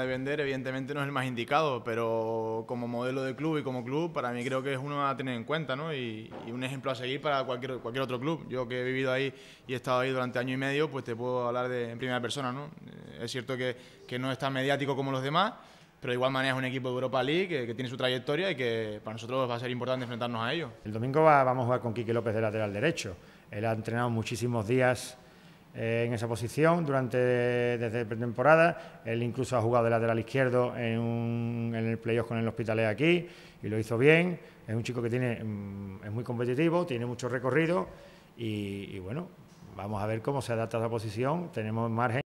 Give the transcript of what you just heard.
de vender, evidentemente no es el más indicado, pero como modelo de club y como club, para mí creo que es uno a tener en cuenta ¿no? y, un ejemplo a seguir para cualquier, cualquier otro club. Yo que he vivido ahí y he estado ahí durante año y medio, pues te puedo hablar de, en primera persona. ¿no? Eh, es cierto que, que no es tan mediático como los demás, pero igual es un equipo de Europa League que, tiene su trayectoria y que para nosotros va a ser importante enfrentarnos a ellos. El domingo va, vamos a jugar con Quique López de lateral derecho. Él ha entrenado muchísimos días eh, en esa posición durante desde pretemporada. Él incluso ha jugado de lateral izquierdo en, en el playoff con el Hospitalet aquí y lo hizo bien. Es un chico que tiene, mm, es muy competitivo, tiene mucho recorrido y, y bueno, vamos a ver cómo se adapta a esa posición. Tenemos margen.